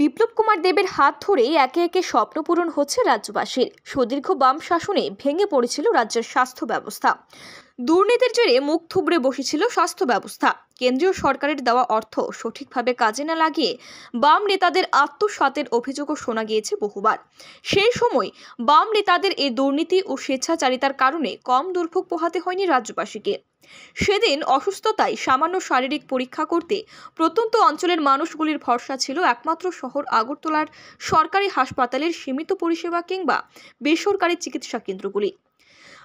বিপ্লব কুমার দেবের হাত ধরেই একে একে স্বপ্ন পূরণ হচ্ছে রাজ্যবাসীর সুদীর্ঘ বাম শাসনে ভেঙে পড়েছিল রাজ্যের স্বাস্থ্য ব্যবস্থা দুর্নীতির জেরে মুখ থুবড়ে বসেছিল স্বাস্থ্য ব্যবস্থা কেন্দ্রীয় সরকারের দেওয়া অর্থ সঠিকভাবে কাজে না লাগিয়ে বাম নেতাদের আত্মসাতের অভিযোগও শোনা গিয়েছে বহুবার সেই সময় বাম নেতাদের এই দুর্নীতি ও স্বেচ্ছাচারিতার কারণে কম দুর্ভোগ পোহাতে হয়নি রাজ্যবাসীকে সেদিন অসুস্থতায় সামান্য শারীরিক পরীক্ষা করতে প্রত্যন্ত অঞ্চলের মানুষগুলির ভরসা ছিল একমাত্র শহর আগরতলার সরকারি হাসপাতালের সীমিত পরিষেবা কিংবা বেসরকারি চিকিৎসা কেন্দ্রগুলি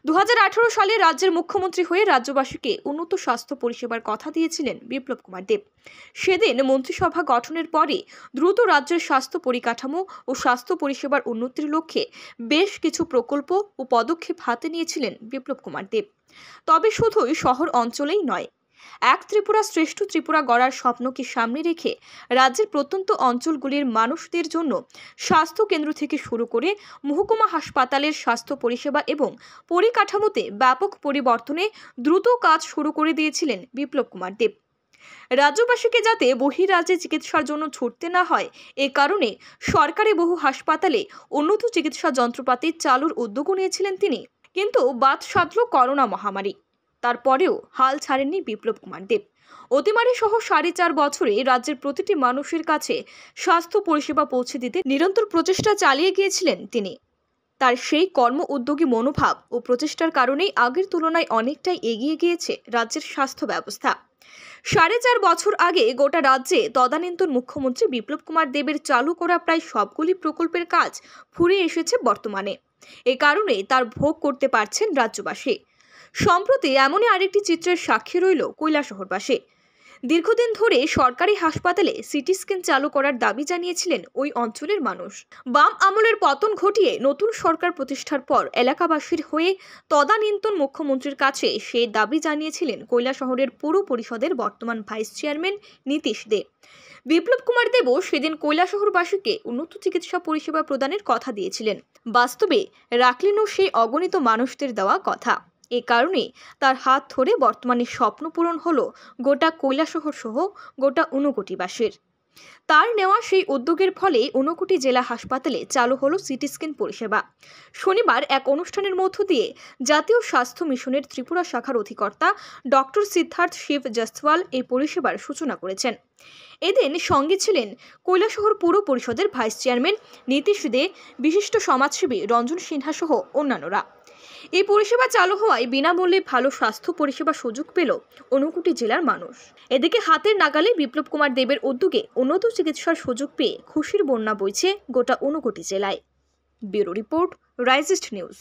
দু সালে রাজ্যের মুখ্যমন্ত্রী হয়ে রাজ্যবাসীকে উন্নত স্বাস্থ্য পরিষেবার কথা দিয়েছিলেন বিপ্লব কুমার দেব সেদিন মন্ত্রিসভা গঠনের পরে দ্রুত রাজ্যের স্বাস্থ্য পরিকাঠামো ও স্বাস্থ্য পরিষেবার উন্নতির লক্ষ্যে বেশ কিছু প্রকল্প ও পদক্ষেপ হাতে নিয়েছিলেন বিপ্লব কুমার দেব তবে শুধুই শহর অঞ্চলেই নয় এক ত্রিপুরা শ্রেষ্ঠ ত্রিপুরা গড়ার স্বপ্নকে সামনে রেখে রাজ্যের প্রত্যন্ত অঞ্চলগুলির মানুষদের জন্য স্বাস্থ্য কেন্দ্র থেকে শুরু করে মহকুমা হাসপাতালের স্বাস্থ্য পরিষেবা এবং পরিকাঠামোতে ব্যাপক পরিবর্তনে দ্রুত কাজ শুরু করে দিয়েছিলেন বিপ্লব কুমার দেব রাজ্যবাসীকে যাতে বহিরাজ্যে চিকিৎসার জন্য ছুটতে না হয় এ কারণে সরকারি বহু হাসপাতালে উন্নত চিকিৎসা যন্ত্রপাতি চালুর উদ্যোগও নিয়েছিলেন তিনি কিন্তু বাদ সাধল করোনা মহামারী তারপরেও হাল ছাড়েননি বিপ্লব কুমার দেব অতিমারি সহ সাড়ে চার বছরে রাজ্যের প্রতিটি মানুষের কাছে স্বাস্থ্য পরিষেবা পৌঁছে দিতে নিরন্তর প্রচেষ্টা চালিয়ে গিয়েছিলেন তিনি তার সেই কর্ম উদ্যোগী মনোভাব ও প্রচেষ্টার কারণেই আগের তুলনায় অনেকটাই এগিয়ে গিয়েছে রাজ্যের স্বাস্থ্য ব্যবস্থা সাড়ে চার বছর আগে গোটা রাজ্যে তদানীন্তন মুখ্যমন্ত্রী বিপ্লব কুমার দেবের চালু করা প্রায় সবগুলি প্রকল্পের কাজ ফুরে এসেছে বর্তমানে এ কারণে তার ভোগ করতে পারছেন রাজ্যবাসী সম্প্রতি এমনই আরেকটি চিত্রের সাক্ষী রইল কৈলা শহরবাসী দীর্ঘদিন ধরে সরকারি হাসপাতালে সিটি স্ক্যান চালু করার দাবি জানিয়েছিলেন ওই অঞ্চলের মানুষ বাম আমলের পতন ঘটিয়ে নতুন সরকার প্রতিষ্ঠার পর এলাকাবাসীর হয়ে তদানীন্তন মুখ্যমন্ত্রীর কাছে সেই দাবি জানিয়েছিলেন কৈলা শহরের পৌর পরিষদের বর্তমান ভাইস চেয়ারম্যান নীতিশ দে বিপ্লব কুমার দেবও সেদিন কৈলা শহরবাসীকে উন্নত চিকিৎসা পরিষেবা প্রদানের কথা দিয়েছিলেন বাস্তবে রাখলেনও সেই অগণিত মানুষদের দেওয়া কথা এ কারণে তার হাত ধরে বর্তমানে স্বপ্ন পূরণ হলো গোটা কৈলাসহর সহ গোটা ঊনকোটিবাসীর তার নেওয়া সেই উদ্যোগের ফলে উনকোটি জেলা হাসপাতালে চালু হলো সিটি স্ক্যান পরিষেবা শনিবার এক অনুষ্ঠানের মধ্য দিয়ে জাতীয় স্বাস্থ্য মিশনের ত্রিপুরা শাখার অধিকর্তা ডক্টর সিদ্ধার্থ শিব জসওয়াল এই পরিষেবার সূচনা করেছেন এদিন সঙ্গে ছিলেন কৈলাসহর পুর পরিষদের ভাইস চেয়ারম্যান নীতিশ দে বিশিষ্ট সমাজসেবী রঞ্জন সিনহা সহ অন্যান্যরা এই পরিষেবা চালু হওয়ায় বিনামূল্যে ভালো স্বাস্থ্য পরিষেবা সুযোগ পেল অনুকুটি জেলার মানুষ এদিকে হাতের নাগালে বিপ্লব কুমার দেবের উদ্যোগে উন্নত চিকিৎসার সুযোগ পেয়ে খুশির বন্যা বইছে গোটা অনুকুটি জেলায় ব্যুরো রিপোর্ট রাইজিস্ট নিউজ